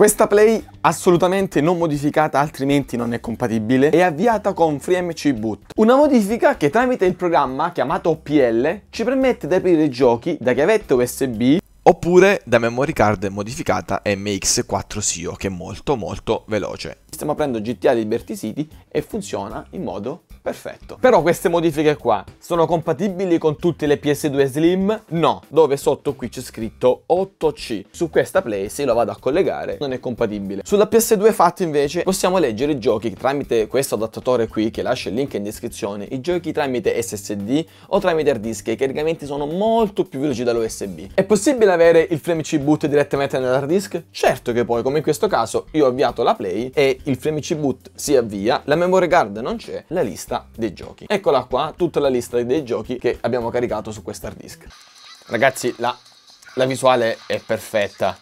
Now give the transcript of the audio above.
Questa Play assolutamente non modificata altrimenti non è compatibile è avviata con FreeMC Boot. Una modifica che tramite il programma chiamato OPL ci permette di aprire i giochi da chiavetta USB oppure da memory card modificata MX4SIO che è molto molto veloce. Stiamo aprendo GTA Liberty City e funziona in modo perfetto. Però queste modifiche qua sono compatibili con tutte le PS2 Slim? No, dove sotto qui c'è scritto 8C. Su questa Play, se lo vado a collegare, non è compatibile. Sulla PS2 Fat invece possiamo leggere i giochi tramite questo adattatore qui, che lascio il link in descrizione, i giochi tramite SSD o tramite hard disk, che i caricamenti sono molto più veloci dall'USB. È possibile avere il FrameC boot direttamente nell'hard disk? Certo che poi, come in questo caso, io ho avviato la Play e il FrameC boot si avvia, la memory card non c'è, la lista lista dei giochi. Eccola qua, tutta la lista dei giochi che abbiamo caricato su hard disk. Ragazzi, la la visuale è perfetta,